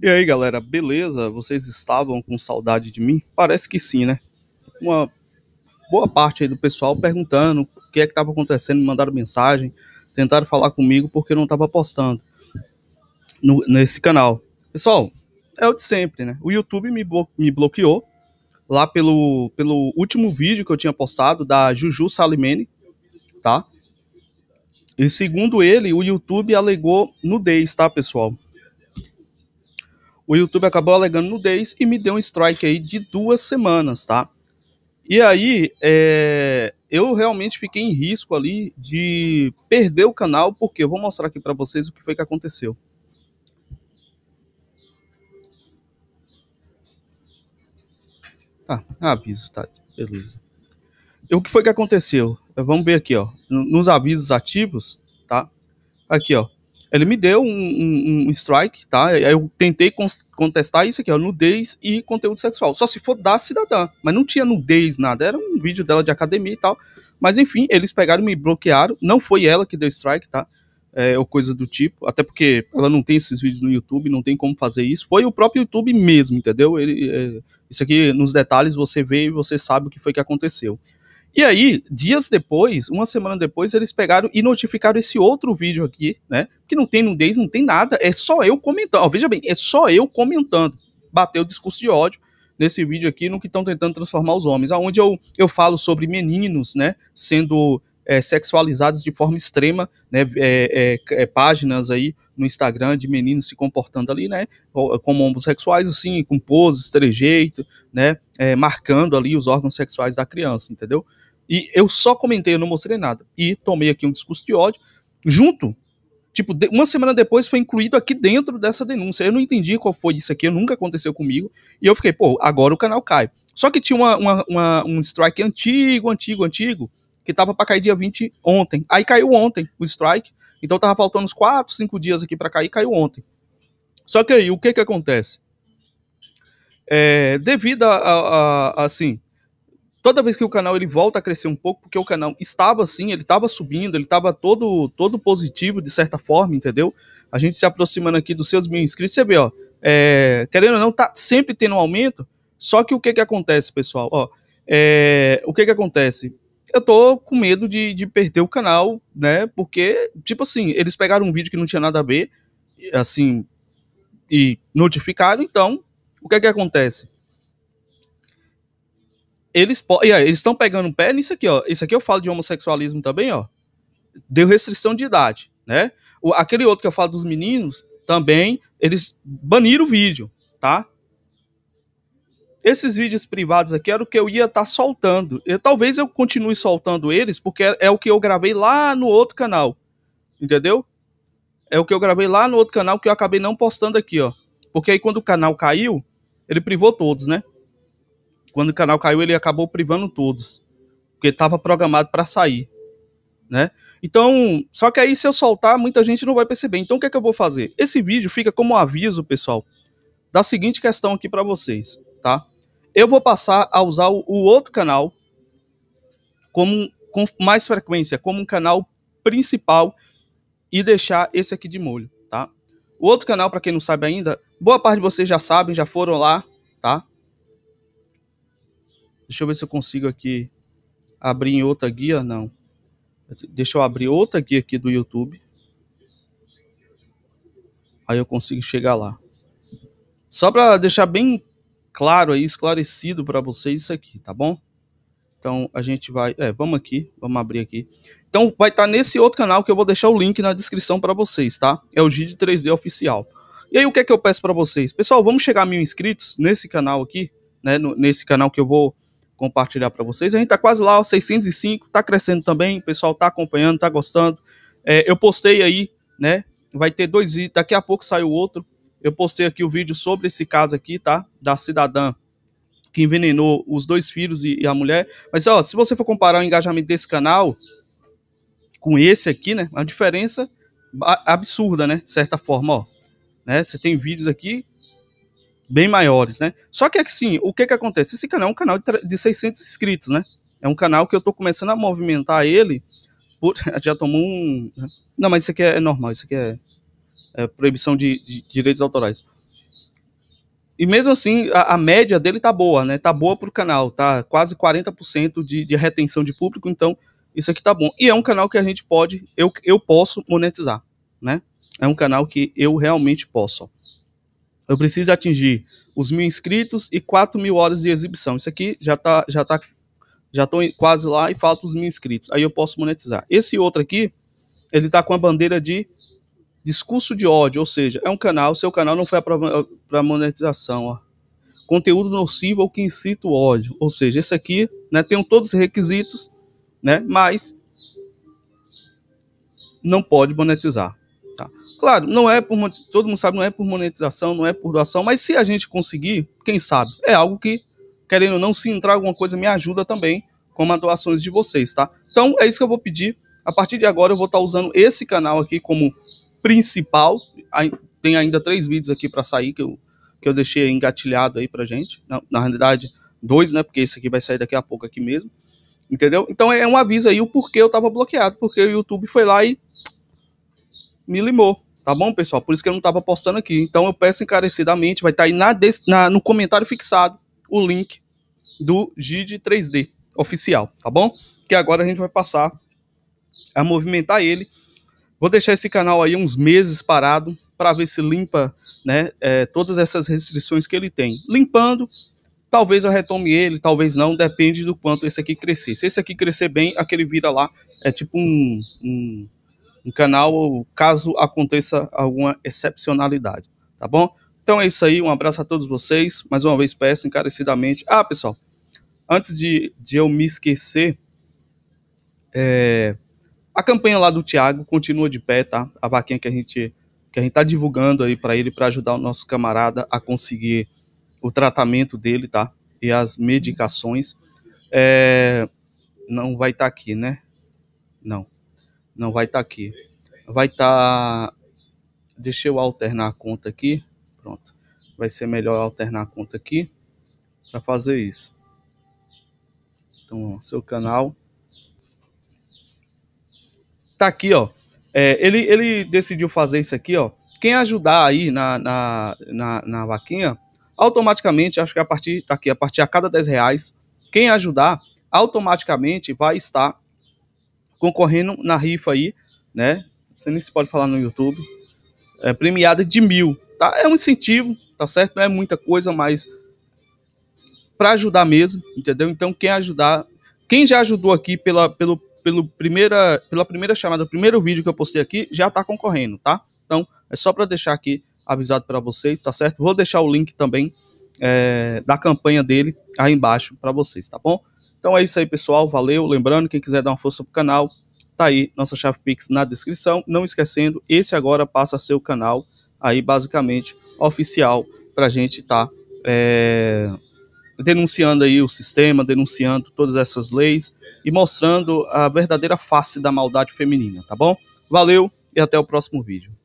E aí galera, beleza? Vocês estavam com saudade de mim? Parece que sim, né? Uma boa parte aí do pessoal perguntando o que é que estava acontecendo, me mandaram mensagem, tentaram falar comigo porque eu não estava postando no, nesse canal. Pessoal, é o de sempre, né? O YouTube me, blo me bloqueou lá pelo, pelo último vídeo que eu tinha postado da Juju Salimene, tá? E segundo ele, o YouTube alegou nudez, tá, pessoal? o YouTube acabou alegando nudez e me deu um strike aí de duas semanas, tá? E aí, é, eu realmente fiquei em risco ali de perder o canal, porque eu vou mostrar aqui para vocês o que foi que aconteceu. Tá, aviso, tá, beleza. E o que foi que aconteceu? Vamos ver aqui, ó, nos avisos ativos, tá? Aqui, ó, ele me deu um, um, um strike, tá? Eu tentei contestar isso aqui, ó, nudez e conteúdo sexual. Só se for da cidadã, mas não tinha nudez, nada. Era um vídeo dela de academia e tal. Mas enfim, eles pegaram e me bloquearam. Não foi ela que deu strike, tá? É, ou coisa do tipo, até porque ela não tem esses vídeos no YouTube, não tem como fazer isso. Foi o próprio YouTube mesmo, entendeu? Ele, é, isso aqui nos detalhes você vê e você sabe o que foi que aconteceu. E aí, dias depois, uma semana depois, eles pegaram e notificaram esse outro vídeo aqui, né? Que não tem nudez, não tem nada, é só eu comentando. Ó, veja bem, é só eu comentando. Bateu o discurso de ódio nesse vídeo aqui, no que estão tentando transformar os homens, aonde eu, eu falo sobre meninos, né? Sendo é, sexualizados de forma extrema, né? É, é, é páginas aí no Instagram de meninos se comportando ali, né? Como homossexuais, assim, com poses, trejeito, né? É, marcando ali os órgãos sexuais da criança, entendeu? E eu só comentei, eu não mostrei nada. E tomei aqui um discurso de ódio, junto tipo, uma semana depois foi incluído aqui dentro dessa denúncia. Eu não entendi qual foi isso aqui, nunca aconteceu comigo. E eu fiquei, pô, agora o canal cai. Só que tinha uma, uma, uma um strike antigo, antigo, antigo, que tava para cair dia 20 ontem. Aí caiu ontem o strike. Então tava faltando uns 4, 5 dias aqui para cair, caiu ontem. Só que aí, o que que acontece? É, devido a, a, a, assim, toda vez que o canal ele volta a crescer um pouco, porque o canal estava assim, ele estava subindo, ele estava todo, todo positivo de certa forma, entendeu? A gente se aproximando aqui dos seus mil inscritos, você vê, ó, é, querendo ou não, tá sempre tendo um aumento, só que o que que acontece, pessoal, ó, é, o que que acontece? eu tô com medo de, de perder o canal, né? Porque, tipo assim, eles pegaram um vídeo que não tinha nada a ver, assim, e notificaram, então, o que é que acontece? Eles estão pegando pé nisso aqui, ó. Isso aqui eu falo de homossexualismo também, ó. Deu restrição de idade, né? O, aquele outro que eu falo dos meninos, também, eles baniram o vídeo, tá? esses vídeos privados aqui era o que eu ia estar tá soltando. E talvez eu continue soltando eles, porque é, é, o que eu gravei lá no outro canal. Entendeu? É o que eu gravei lá no outro canal que eu acabei não postando aqui, ó. Porque aí quando o canal caiu, ele privou todos, né? Quando o canal caiu, ele acabou privando todos. Porque estava programado para sair, né? Então, só que aí se eu soltar, muita gente não vai perceber. Então, o que é que eu vou fazer? Esse vídeo fica como um aviso, pessoal, da seguinte questão aqui para vocês, tá? eu vou passar a usar o outro canal como com mais frequência, como um canal principal e deixar esse aqui de molho, tá? O outro canal, para quem não sabe ainda, boa parte de vocês já sabem, já foram lá, tá? Deixa eu ver se eu consigo aqui abrir em outra guia, não. Deixa eu abrir outra guia aqui do YouTube. Aí eu consigo chegar lá. Só para deixar bem claro aí, esclarecido para vocês isso aqui, tá bom? Então a gente vai, é, vamos aqui, vamos abrir aqui. Então vai estar tá nesse outro canal que eu vou deixar o link na descrição para vocês, tá? É o GID 3D oficial. E aí o que é que eu peço para vocês? Pessoal, vamos chegar a mil inscritos nesse canal aqui, né? No, nesse canal que eu vou compartilhar para vocês. A gente tá quase lá, ó, 605, tá crescendo também, o pessoal tá acompanhando, tá gostando. É, eu postei aí, né? Vai ter dois vídeos, daqui a pouco sai o outro eu postei aqui o vídeo sobre esse caso aqui, tá? Da cidadã que envenenou os dois filhos e, e a mulher. Mas, ó, se você for comparar o engajamento desse canal com esse aqui, né? A diferença absurda, né? De certa forma, ó. Né? Você tem vídeos aqui bem maiores, né? Só que assim, o que que acontece? Esse canal é um canal de, de 600 inscritos, né? É um canal que eu tô começando a movimentar ele. Por... Já tomou um. Né? Não, mas isso aqui é normal, isso aqui é é, proibição de, de, direitos autorais. E mesmo assim, a, a, média dele tá boa, né? Tá boa pro canal, tá quase 40% de, de retenção de público, então isso aqui tá bom. E é um canal que a gente pode, eu, eu posso monetizar, né? É um canal que eu realmente posso. Eu preciso atingir os mil inscritos e 4 mil horas de exibição. Isso aqui já tá, já tá, já tô quase lá e falta os mil inscritos. Aí eu posso monetizar. Esse outro aqui, ele tá com a bandeira de Discurso de ódio, ou seja, é um canal, seu canal não foi para eh, monetização. Ó. Conteúdo nocivo ou que incita o ódio. Ou seja, esse aqui né, tem todos os requisitos, né, mas não pode monetizar. Tá? Claro, não é por todo mundo sabe, não é por monetização, não é por doação, mas se a gente conseguir, quem sabe, é algo que, querendo ou não, se entrar alguma coisa, me ajuda também com as doações de vocês, tá? Então é isso que eu vou pedir. A partir de agora eu vou estar tá usando esse canal aqui como principal. Tem ainda três vídeos aqui para sair que eu, que eu deixei engatilhado aí pra gente. Na, na realidade, dois, né? Porque esse aqui vai sair daqui a pouco aqui mesmo. Entendeu? Então é um aviso aí o porquê eu tava bloqueado, porque o YouTube foi lá e me limou. Tá bom, pessoal? Por isso que eu não tava postando aqui. Então eu peço encarecidamente, vai estar tá aí na, na, no comentário fixado o link do GID 3D oficial, tá bom? Que agora a gente vai passar a movimentar ele Vou deixar esse canal aí uns meses parado para ver se limpa né, é, todas essas restrições que ele tem. Limpando, talvez eu retome ele, talvez não, depende do quanto esse aqui crescer. Se esse aqui crescer bem, aquele vira lá, é tipo um, um, um canal, caso aconteça alguma excepcionalidade, tá bom? Então é isso aí, um abraço a todos vocês, mais uma vez peço encarecidamente. Ah, pessoal, antes de, de eu me esquecer, é, a campanha lá do Thiago continua de pé, tá? A vaquinha que a gente que a gente tá divulgando aí para ele para ajudar o nosso camarada a conseguir o tratamento dele, tá? E as medicações. É, não vai estar tá aqui, né? Não. Não vai estar tá aqui. Vai estar tá... Deixa eu alternar a conta aqui. Pronto. Vai ser melhor alternar a conta aqui para fazer isso. Então, ó, seu canal Tá aqui, ó. É, ele, ele decidiu fazer isso aqui, ó. Quem ajudar aí na, na, na, na vaquinha, automaticamente, acho que a partir, tá aqui, a partir a cada 10 reais, quem ajudar, automaticamente vai estar concorrendo na rifa aí, né? Você nem se pode falar no YouTube. É premiada de mil, tá? É um incentivo, tá certo? Não é muita coisa, mas para ajudar mesmo, entendeu? Então quem ajudar, quem já ajudou aqui pela, pelo pelo primeira, pela primeira chamada, o primeiro vídeo que eu postei aqui, já está concorrendo, tá? Então, é só para deixar aqui avisado para vocês, tá certo? Vou deixar o link também é, da campanha dele aí embaixo para vocês, tá bom? Então é isso aí, pessoal. Valeu. Lembrando, quem quiser dar uma força pro canal, tá aí nossa chave Pix na descrição. Não esquecendo, esse agora passa a ser o canal aí, basicamente, oficial pra gente tá é, denunciando aí o sistema, denunciando todas essas leis e mostrando a verdadeira face da maldade feminina, tá bom? Valeu e até o próximo vídeo.